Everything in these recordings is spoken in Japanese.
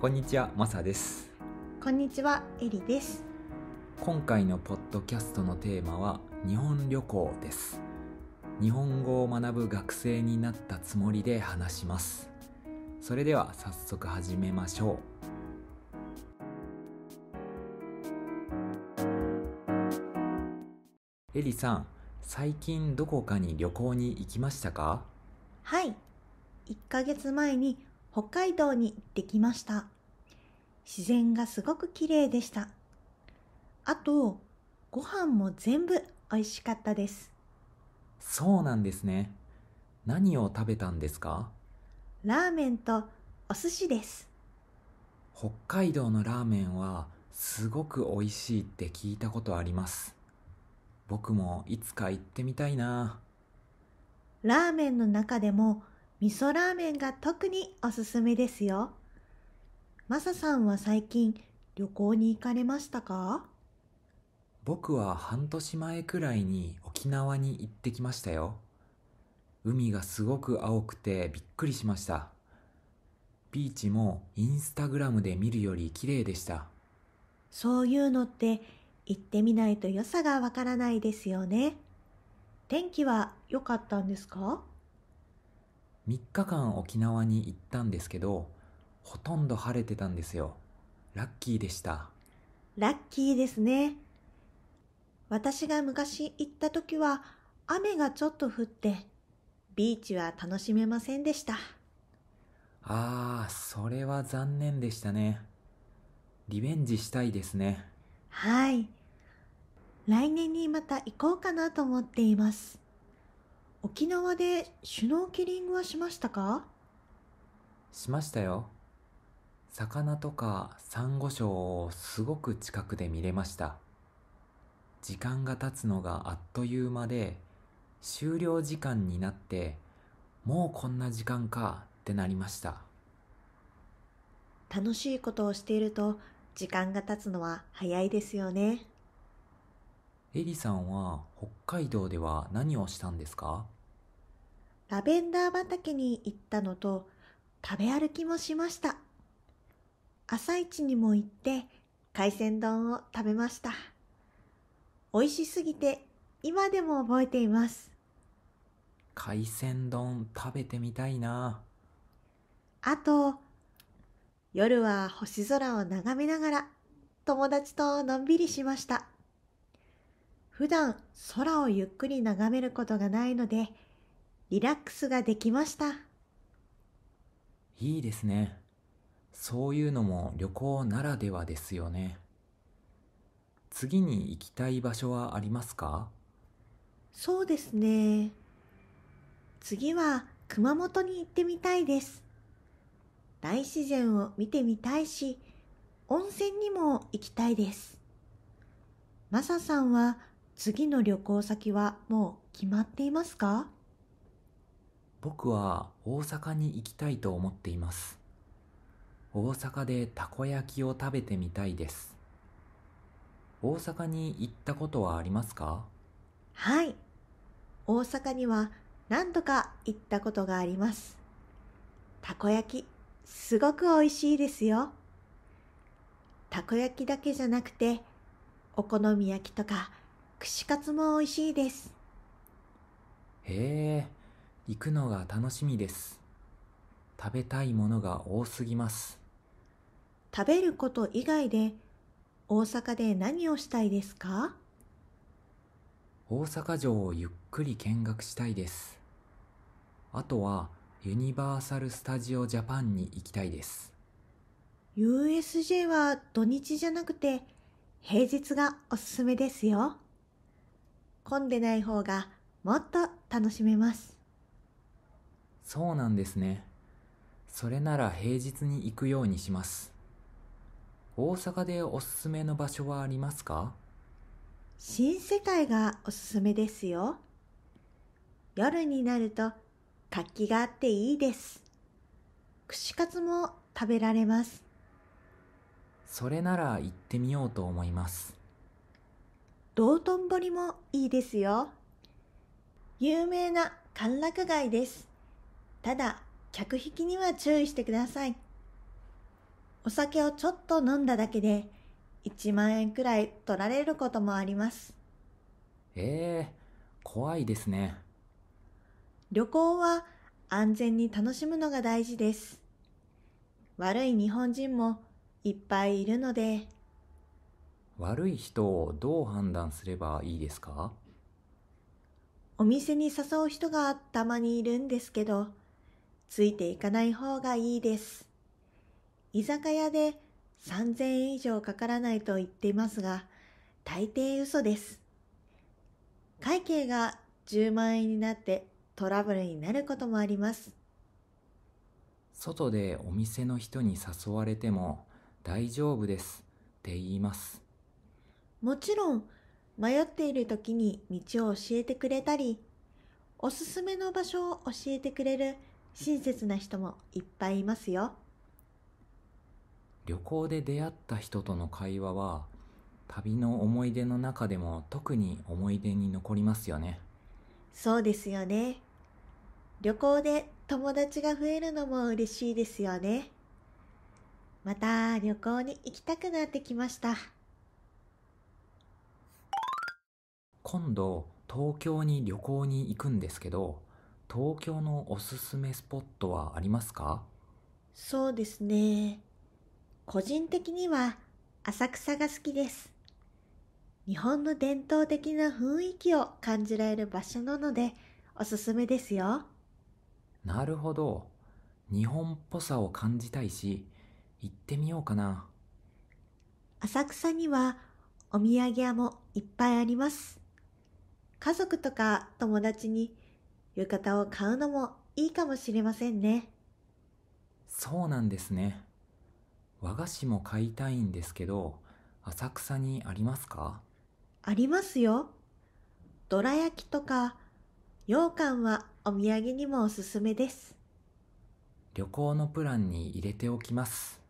こんにちは、マサです。こんにちは、エリです。今回のポッドキャストのテーマは日本旅行です。日本語を学ぶ学生になったつもりで話します。それでは早速始めましょう。エリさん、最近どこかに旅行に行きましたかはい。1ヶ月前に北海道に行ってきました。自然がすごく綺麗でした。あと、ご飯も全部美味しかったです。そうなんですね。何を食べたんですかラーメンとお寿司です。北海道のラーメンはすごく美味しいって聞いたことあります。僕もいつか行ってみたいな。ラーメンの中でも味噌ラーメンが特におすすめですよ。マサさんは最近旅行に行かれましたか僕は半年前くらいに沖縄に行ってきましたよ。海がすごく青くてびっくりしました。ビーチもインスタグラムで見るより綺麗でした。そういうのって行ってみないと良さがわからないですよね。天気は良かったんですか3日間沖縄に行ったんですけどほとんど晴れてたんですよラッキーでしたラッキーですね私が昔行った時は雨がちょっと降ってビーチは楽しめませんでしたああそれは残念でしたねリベンジしたいですねはい来年にまた行こうかなと思っています沖縄でシュノーケリングはしましたかしましたよ魚とかサンゴ礁をすごく近くで見れました時間が経つのがあっという間で終了時間になってもうこんな時間かってなりました楽しいことをしていると時間が経つのは早いですよね。エリさんは北海道では何をしたんですかラベンダー畑に行ったのと食べ歩きもしました。朝市にも行って海鮮丼を食べました。美味しすぎて今でも覚えています。海鮮丼食べてみたいな。あと、夜は星空を眺めながら友達とのんびりしました。普段空をゆっくり眺めることがないので、リラックスができました。いいですね。そういうのも旅行ならではですよね。次に行きたい場所はありますかそうですね。次は熊本に行ってみたいです。大自然を見てみたいし、温泉にも行きたいです。マサさんは次の旅行先はもう決まっていますか僕は大阪に行きたいと思っています大阪でたこ焼きを食べてみたいです大阪に行ったことはありますかはい大阪には何度か行ったことがありますたこ焼きすごく美味しいですよたこ焼きだけじゃなくてお好み焼きとか串カツも美味しいですへえ行くのが楽しみです食べたいものが多すぎます食べること以外で大阪で何をしたいですか大阪城をゆっくり見学したいですあとはユニバーサル・スタジオ・ジャパンに行きたいです USJ は土日じゃなくて平日がおすすめですよ。混んでない方がもっと楽しめますそうなんですねそれなら平日に行くようにします大阪でおすすめの場所はありますか新世界がおすすめですよ夜になると活気があっていいです串カツも食べられますそれなら行ってみようと思います道頓堀もいいですよ。有名な歓楽街です。ただ、客引きには注意してください。お酒をちょっと飲んだだけで、1万円くらい取られることもあります。ええー、怖いですね。旅行は安全に楽しむのが大事です。悪い日本人もいっぱいいるので、悪い人をどう判断すればいいですかお店に誘う人がたまにいるんですけど、ついていかない方がいいです。居酒屋で3000円以上かからないと言っていますが、大抵嘘です。会計が10万円になってトラブルになることもあります。外でお店の人に誘われても大丈夫ですって言います。もちろん迷っている時に道を教えてくれたりおすすめの場所を教えてくれる親切な人もいっぱいいますよ旅行で出会った人との会話は旅の思い出の中でも特に思い出に残りますよねそうですよね旅行で友達が増えるのも嬉しいですよねまた旅行に行きたくなってきました。今度東京に旅行に行くんですけど東京のおすすめスポットはありますかそうですね。個人的には浅草が好きです。日本の伝統的な雰囲気を感じられる場所なのでおすすめですよ。なるほど。日本っぽさを感じたいし、行ってみようかな。浅草にはお土産屋もいっぱいあります。家族とか友達に浴衣を買うのもいいかもしれませんねそうなんですね和菓子も買いたいんですけど浅草にありますかありますよどら焼きとか羊羹はお土産にもおすすめです旅行のプランに入れておきます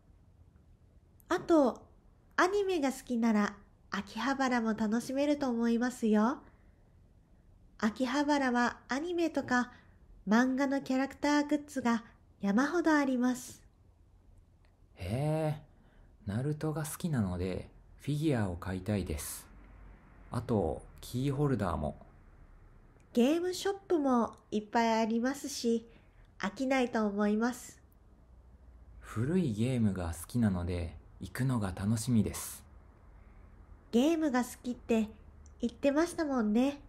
あとアニメが好きなら秋葉原も楽しめると思いますよ秋葉原はアニメとか漫画のキャラクターグッズが山ほどありますへえナルトが好きなのでフィギュアを買いたいですあとキーホルダーもゲームショップもいっぱいありますし飽きないと思います古いゲームが好きなので行くのが楽しみですゲームが好きって言ってましたもんね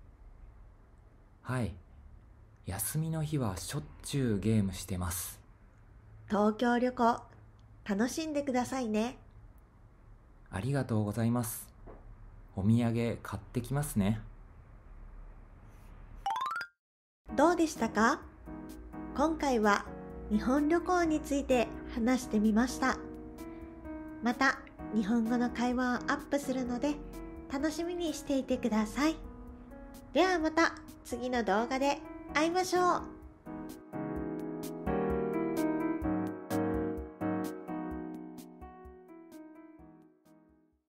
はい休みの日はしょっちゅうゲームしてます東京旅行楽しんでくださいねありがとうございますお土産買ってきますねどうでしたか今回は日本旅行について話してみましたまた日本語の会話をアップするので楽しみにしていてください。ではまた次の動画で会いましょう